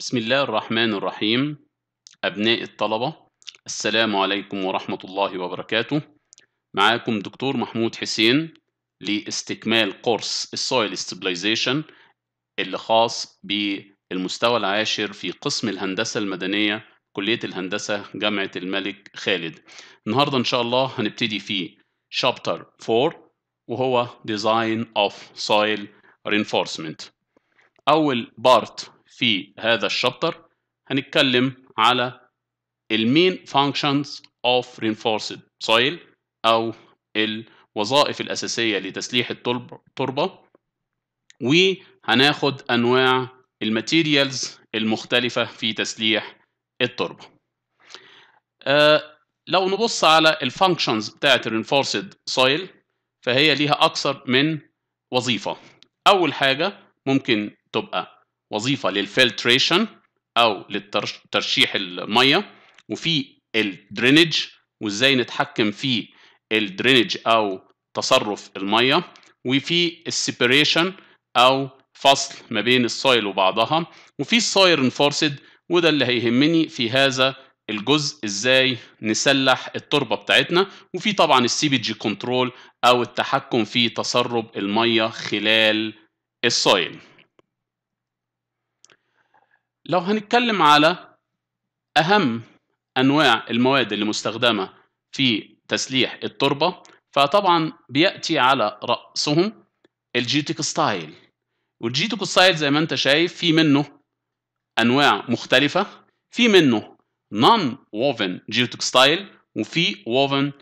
بسم الله الرحمن الرحيم أبناء الطلبة السلام عليكم ورحمة الله وبركاته معاكم دكتور محمود حسين لاستكمال قرص السويل ستابلايزيشن اللي خاص بالمستوى العاشر في قسم الهندسة المدنية كلية الهندسة جامعة الملك خالد النهاردة إن شاء الله هنبتدي في شابتر 4 وهو Design of Soil Reinforcement أول بارت في هذا الشابتر هنتكلم على المين فانكشنز اوف reinforced سويل او الوظائف الاساسيه لتسليح التربه وهناخد انواع الماتيريالز المختلفه في تسليح التربه آه لو نبص على الفانكشنز بتاعت الرينفورسد سويل فهي ليها اكثر من وظيفه اول حاجه ممكن تبقى وظيفه للفلتريشن او للترشيح الميه وفي الدرينج وازاي نتحكم في الدرينج او تصرف الميه وفي السيبريشن او فصل ما بين السويل وبعضها وفي السويل انفورسد وده اللي هيهمني في هذا الجزء ازاي نسلح التربه بتاعتنا وفي طبعا السي بي جي كنترول او التحكم في تسرب الميه خلال السويل لو هنتكلم على أهم أنواع المواد اللي مستخدمة في تسليح التربة فطبعا بيأتي على رأسهم الجيتيك ستايل والجيتيك ستايل زي ما انت شايف في منه أنواع مختلفة في منه نون ووفن جيوتيك ستايل وفي ووفن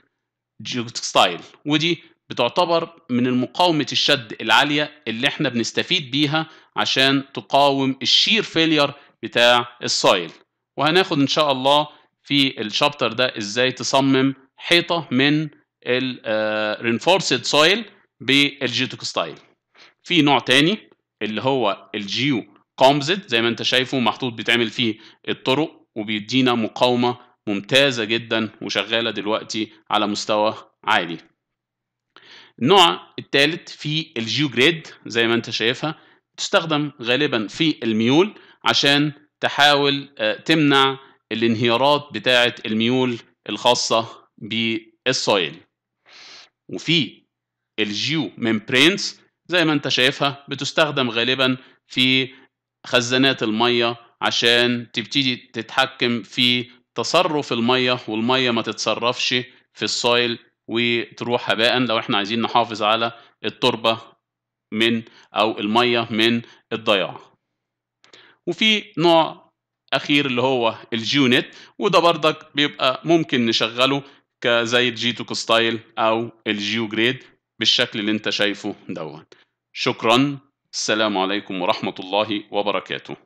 جيوتيك ستايل ودي بتعتبر من المقاومة الشد العالية اللي احنا بنستفيد بيها عشان تقاوم الشير فيلير بتاع السايل وهناخد ان شاء الله في الشابتر ده ازاي تصمم حيطه من الرينفورسد سايل بالجيوتك ستايل في نوع تاني اللي هو الجيو كومزيت زي ما انت شايفه محطوط بيتعمل فيه الطرق وبيدينا مقاومه ممتازه جدا وشغاله دلوقتي على مستوى عالي النوع الثالث في الجيو جريد زي ما انت شايفها بتستخدم غالبا في الميول عشان تحاول آه، تمنع الانهيارات بتاعة الميول الخاصة بالسويل وفي الجيو ميمبرينز زي ما انت شايفها بتستخدم غالبا في خزانات المية عشان تبتدي تتحكم في تصرف المية والمية ما تتصرفش في السويل وتروح هباء لو احنا عايزين نحافظ على التربة من أو المية من الضياع وفي نوع اخير اللي هو الجيونت وده برضك بيبقى ممكن نشغله كزي توك ستايل او الجيو جريد بالشكل اللي انت شايفه دوت شكرا السلام عليكم ورحمه الله وبركاته